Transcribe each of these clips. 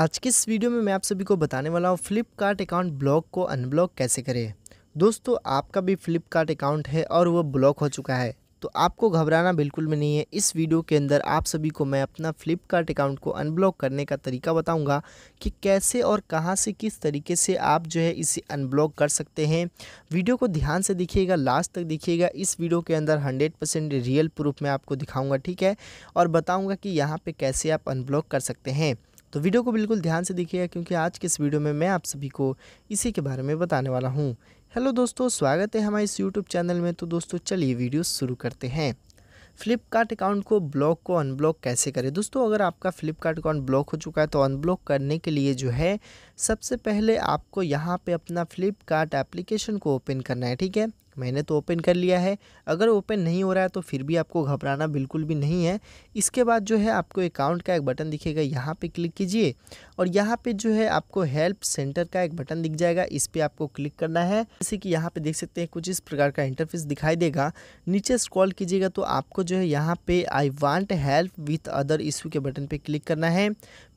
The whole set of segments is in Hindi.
आज के इस वीडियो में मैं आप सभी को बताने वाला हूँ फ्लिपकार्ट अकाउंट ब्लॉक को अनब्लॉक कैसे करें दोस्तों आपका भी फ्लिपकार्ट अकाउंट है और वह ब्लॉक हो चुका है तो आपको घबराना बिल्कुल भी नहीं है इस वीडियो के अंदर आप सभी को मैं अपना फ्लिपकार्ट अकाउंट को अनब्लॉक करने का तरीका बताऊंगा कि कैसे और कहां से किस तरीके से आप जो है इसे अनब्लॉक कर सकते हैं वीडियो को ध्यान से देखिएगा लास्ट तक देखिएगा इस वीडियो के अंदर हंड्रेड परसेंट रियल प्रूफ मैं आपको दिखाऊँगा ठीक है और बताऊँगा कि यहाँ पर कैसे आप अनब्लॉक कर सकते हैं तो वीडियो को बिल्कुल ध्यान से देखिएगा क्योंकि आज के इस वीडियो में मैं आप सभी को इसी के बारे में बताने वाला हूँ हेलो दोस्तों स्वागत है हमारे इस यूट्यूब चैनल में तो दोस्तों चलिए वीडियो शुरू करते हैं फ्लिपकार्ट अकाउंट को ब्लॉक को अनब्लॉक कैसे करें दोस्तों अगर आपका फ्लिपकार्ट अकाउंट ब्लॉक हो चुका है तो अनब्लॉक करने के लिए जो है सबसे पहले आपको यहाँ पे अपना फ्लिपकार्ट एप्लीकेशन को ओपन करना है ठीक है मैंने तो ओपन कर लिया है अगर ओपन नहीं हो रहा है तो फिर भी आपको घबराना बिल्कुल भी नहीं है इसके बाद जो है आपको अकाउंट का एक बटन दिखेगा यहाँ पे क्लिक कीजिए और यहाँ पे जो है आपको हेल्प सेंटर का एक बटन दिख जाएगा इस पर आपको क्लिक करना है जैसे कि यहाँ पे देख सकते हैं कुछ इस प्रकार का इंटरफेस दिखाई देगा नीचे स्क्रॉल कीजिएगा तो आपको जो है यहाँ पे I want help with other issue के बटन पे क्लिक करना है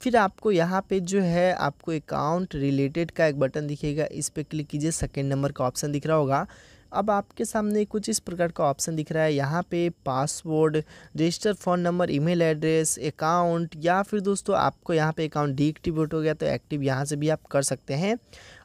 फिर आपको यहाँ पे जो है आपको अकाउंट रिलेटेड का एक बटन दिखेगा इस पर क्लिक कीजिए सेकेंड नंबर का ऑप्शन दिख रहा होगा अब आपके सामने कुछ इस प्रकार का ऑप्शन दिख रहा है यहाँ पे password register phone number email address account या फिर दोस्तों आपको यहाँ पे अकाउंट डीएक्टिवेट हो गया तो एक्टिव यहाँ से भी आप कर सकते हैं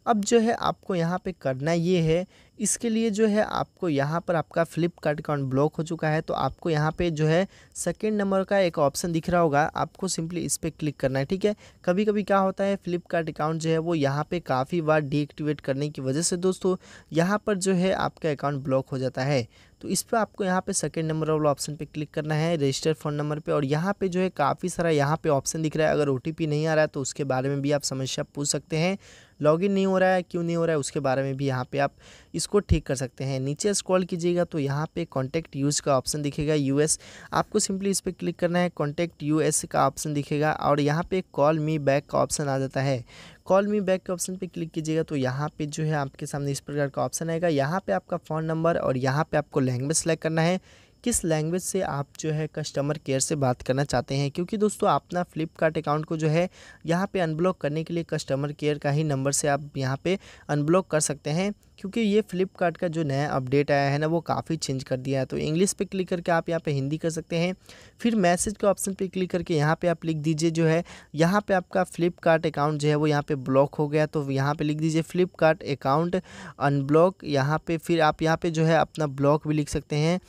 अब जो है आपको यहाँ पे करना ये है इसके लिए जो है आपको यहाँ पर आपका फ्लिपकार्ट अकाउंट ब्लॉक हो चुका है तो आपको यहाँ पे जो है सेकेंड नंबर का एक ऑप्शन दिख रहा होगा आपको सिंपली इस पर क्लिक करना है ठीक है कभी कभी क्या होता है फ्लिपकार्ट अकाउंट जो है वो यहाँ पे काफ़ी बार डीएक्टिवेट करने की वजह से दोस्तों यहाँ पर जो है आपका अकाउंट ब्लॉक हो जाता है तो इस पर आपको यहाँ पे सेकेंड नंबर वाला ऑप्शन पे क्लिक करना है रजिस्टर फ़ोन नंबर पे और यहाँ पे जो है काफ़ी सारा यहाँ पे ऑप्शन दिख रहा है अगर ओ नहीं आ रहा है तो उसके बारे में भी आप समस्या पूछ सकते हैं लॉगिन नहीं हो रहा है क्यों नहीं हो रहा है उसके बारे में भी यहाँ पे आप इसको ठीक कर सकते हैं नीचे स्क्रॉल कीजिएगा तो यहाँ पे कॉन्टैक्ट यूज़ का ऑप्शन दिखेगा यूएस आपको सिंपली इस पर क्लिक करना है कॉन्टैक्ट यूएस का ऑप्शन दिखेगा और यहाँ पे कॉल मी बैक का ऑप्शन आ जाता है कॉल मी बैक के ऑप्शन पे क्लिक कीजिएगा तो यहाँ पे जो है आपके सामने इस प्रकार का ऑप्शन आएगा यहाँ पे आपका फ़ोन नंबर और यहाँ पे आपको लैंग्वेज सेलेक्ट करना है किस लैंग्वेज से आप जो है कस्टमर केयर से बात करना चाहते हैं क्योंकि दोस्तों अपना फ्लिपकार्ट अकाउंट को जो है यहाँ पे अनब्लॉक करने के लिए कस्टमर केयर का ही नंबर से आप यहाँ पे अनब्लॉक कर सकते हैं क्योंकि ये फ्लिपकार्ट का जो नया अपडेट आया है ना वो काफ़ी चेंज कर दिया है तो इंग्लिश पे क्लिक करके आप यहाँ पे हिंदी कर सकते हैं फिर मैसेज के ऑप्शन पे क्लिक करके यहाँ पे आप लिख दीजिए जो है यहाँ पे आपका फ्लिपकार्ट अकाउंट जो है वो यहाँ पे ब्लॉक हो गया तो यहाँ पे लिख दीजिए फ्लिपकार्ट अकाउंट अनब्लॉक यहाँ पर फिर आप यहाँ पर जो है अपना ब्लॉक भी लिख सकते हैं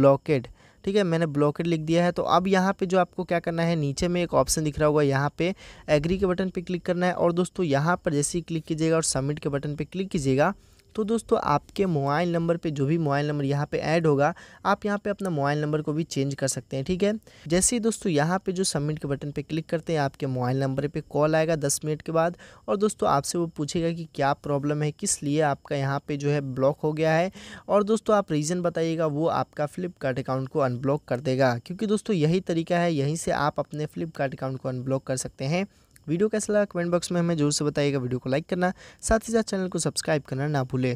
ब्लॉकेड ठीक है मैंने ब्लॉकेड लिख दिया है तो अब यहाँ पे जो आपको क्या करना है नीचे में एक ऑप्शन दिख रहा होगा यहाँ पे एग्री के बटन पे क्लिक करना है और दोस्तों यहाँ पर जैसे ही क्लिक कीजिएगा और सबमिट के बटन पे क्लिक कीजिएगा तो दोस्तों आपके मोबाइल नंबर पे जो भी मोबाइल नंबर यहाँ पे ऐड होगा आप यहाँ पे अपना मोबाइल नंबर को भी चेंज कर सकते हैं ठीक है जैसे ही दोस्तों यहाँ पे जो सबमिट के बटन पे क्लिक करते हैं आपके मोबाइल नंबर पे कॉल आएगा दस मिनट के बाद और दोस्तों आपसे वो पूछेगा कि क्या प्रॉब्लम है किस लिए आपका यहाँ पर जो है ब्लॉक हो गया है और दोस्तों आप रीज़न बताइएगा वो आपका फ्लिपकार्ट अकाउंट को अनब्लॉक कर देगा क्योंकि दोस्तों यही तरीका है यहीं से आप अपने फ्लिपकार्ट अकाउंट को अनब्लॉक कर सकते हैं वीडियो कैसा लगा कमेंट बॉक्स में हमें जरूर से बताइएगा वीडियो को लाइक करना साथ ही साथ चैनल को सब्सक्राइब करना ना भूलें